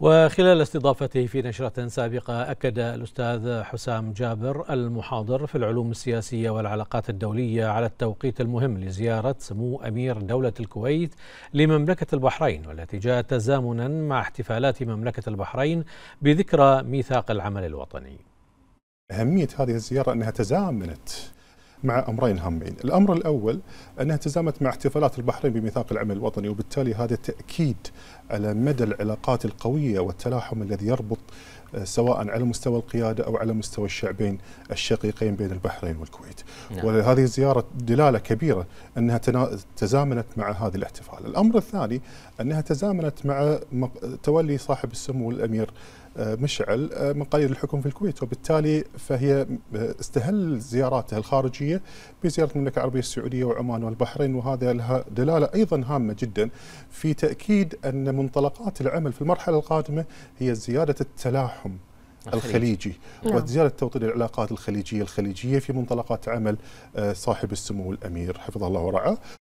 وخلال استضافته في نشرة سابقة أكد الأستاذ حسام جابر المحاضر في العلوم السياسية والعلاقات الدولية على التوقيت المهم لزيارة سمو أمير دولة الكويت لمملكة البحرين والتي جاءت تزامنا مع احتفالات مملكة البحرين بذكرى ميثاق العمل الوطني أهمية هذه الزيارة أنها تزامنت مع امرين هامين، الامر الاول انها التزامت مع احتفالات البحرين بميثاق العمل الوطني وبالتالي هذا تاكيد على مدى العلاقات القويه والتلاحم الذي يربط آه، سواء على مستوى القياده او على مستوى الشعبين الشقيقين بين البحرين والكويت. نعم. وهذه الزياره دلاله كبيره انها تزامنت مع هذه الاحتفال. الامر الثاني انها تزامنت مع تولي صاحب السمو الامير آه، مشعل آه، من قليل الحكم في الكويت وبالتالي فهي آه، استهل زياراتها الخارجية بزيارة المملكة العربية السعودية وعمان والبحرين وهذا لها دلالة أيضا هامة جدا في تأكيد أن منطلقات العمل في المرحلة القادمة هي زيادة التلاحم الخليجي نعم. وزياده توطيد العلاقات الخليجيه الخليجيه في منطلقات عمل صاحب السمو الامير حفظه الله ورعاه